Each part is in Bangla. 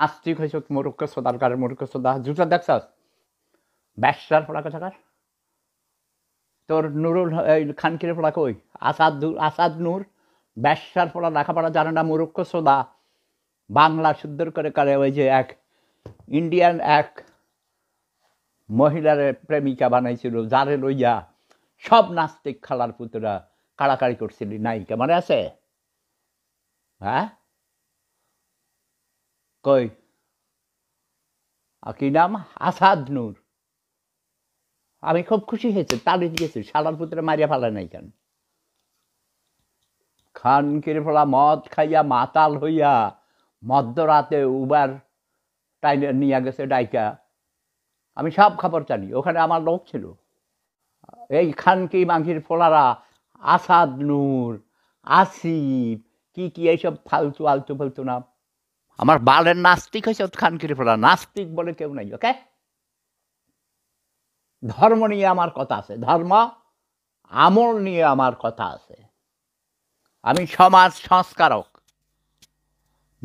নাস্তিক হয়েছে মোরক্ষ সদার মোরক্ষ সোদা জুটা দেখছ ব্যবসার পড়া কোথাকার তোর নুরুল খানকিরে পড়া কই আসাদ আসাদ নূর ব্যবসার পড়া লেখাপড়া জানে না মোরক্ষ সোদা বাংলা সুন্দর করে কারে ওই যে এক ইন্ডিয়ান এক মহিলার প্রেমিকা বানাইছিল যারে লইয়া সব নাস্তিক খালার পুতরা কাড়াকাড়ি করছিলি নায়িকা মনে আছে হ্যাঁ কই কি নাম আসাদ নূর আমি খুব খুশি হয়েছি তার দিয়েছি সালার পুত্রে মারিয়া ফেলা নাই কেন খান কেড়ে ফেলা মদ খাইয়া মাতাল হইয়া মধ্যরাতে উবার টাইনে নিয়ে গেছে ডাইকা আমি সব খবর জানি ওখানে আমার লোক ছিল এই খানকি মাংসির ফোলারা আসাদ নূর আসিফ কি কি এইসব ফালতু আলতু ফালতু নাম আমার বালের নাস্তিক হয়েছে খানকির ফেলা নাস্তিক বলে কেউ নাই ওকে ধর্ম নিয়ে আমার কথা আছে ধর্ম আমল নিয়ে আমার কথা আছে আমি সমাজ সংস্কারক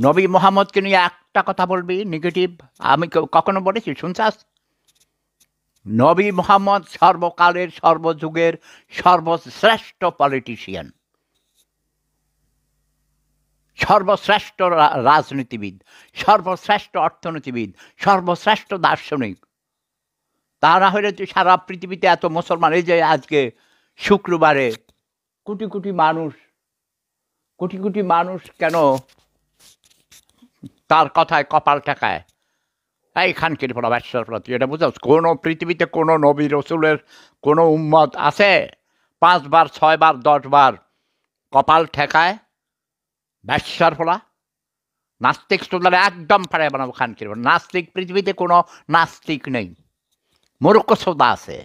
নবী মোহাম্মদকে নিয়ে একটা কথা বলবি নেগেটিভ আমি কখনো বলেছি শুনছাস নবী মোহাম্মদ সর্বকালের সর্বযুগের সর্বশ্রেষ্ঠ পলিটিশিয়ান সর্বশ্রেষ্ঠ রাজনীতিবিদ সর্বশ্রেষ্ঠ অর্থনীতিবিদ সর্বশ্রেষ্ঠ দার্শনিক তারা হলে তো সারা পৃথিবীতে এত মুসলমান এই যে আজকে শুক্রবারে কোটি কোটি মানুষ কোটি কোটি মানুষ কেন তার কথায় কপাল ঠেকায় এইখানকে পড়া ব্যবসার প্রতি এটা বুঝাও কোনো পৃথিবীতে কোনো নবী রসুলের কোনো উম্মত আছে পাঁচবার ছয়বার দশবার কপাল ঠেকায় ব্যবসার ফলা নাস্তিক তোদের একদম পারে বানাবো খান কিরব নাস্তিক পৃথিবীতে কোনো নাস্তিক নেই মূর্খ শ্রোতা আছে